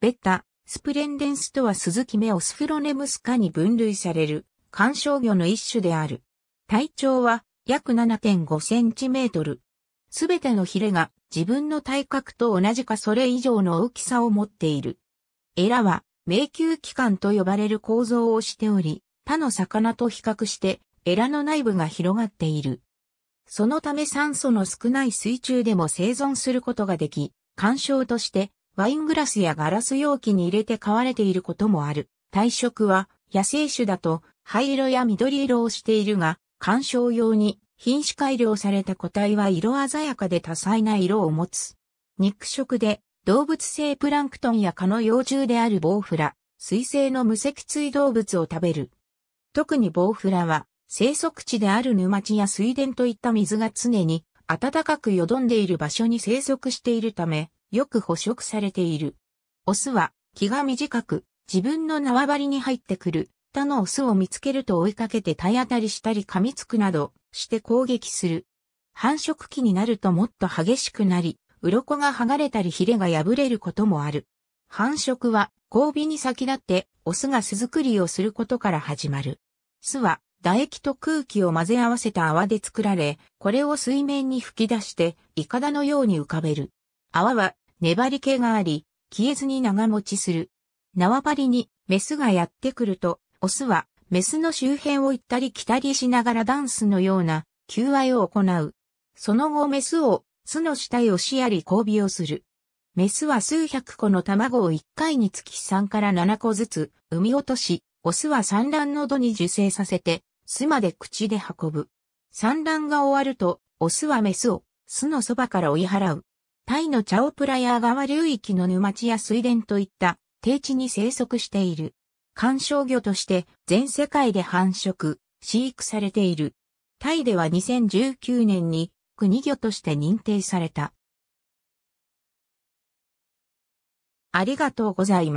ベッタ、スプレンデンスとは鈴木目オスフロネムスカに分類される干渉魚の一種である。体長は約7.5センチメートル。すべてのヒレが自分の体格と同じかそれ以上の大きさを持っている。エラは迷宮器官と呼ばれる構造をしており、他の魚と比較してエラの内部が広がっている。そのため酸素の少ない水中でも生存することができ、干渉としてワイングラスやガラス容器に入れて飼われていることもある。体色は野生種だと灰色や緑色をしているが、観賞用に品種改良された個体は色鮮やかで多彩な色を持つ。肉食で動物性プランクトンや蚊の幼虫であるボウフラ、水性の無脊椎動物を食べる。特にボウフラは生息地である沼地や水田といった水が常に暖かくよどんでいる場所に生息しているため、よく捕食されている。オスは気が短く自分の縄張りに入ってくる他のオスを見つけると追いかけて体当たりしたり噛みつくなどして攻撃する。繁殖期になるともっと激しくなり、鱗が剥がれたりヒレが破れることもある。繁殖は交尾に先立ってオスが巣作りをすることから始まる。巣は唾液と空気を混ぜ合わせた泡で作られ、これを水面に吹き出して、イカダのように浮かべる。泡は粘り気があり、消えずに長持ちする。縄張りにメスがやってくると、オスはメスの周辺を行ったり来たりしながらダンスのような求愛を行う。その後メスを巣の下へ押しやり交尾をする。メスは数百個の卵を1回につき3から7個ずつ産み落とし、オスは産卵のに受精させて、巣まで口で運ぶ。産卵が終わると、オスはメスを巣のそばから追い払う。タイのチャオプラヤー川流域の沼地や水田といった低地に生息している。観賞魚として全世界で繁殖、飼育されている。タイでは2019年に国魚として認定された。ありがとうございます。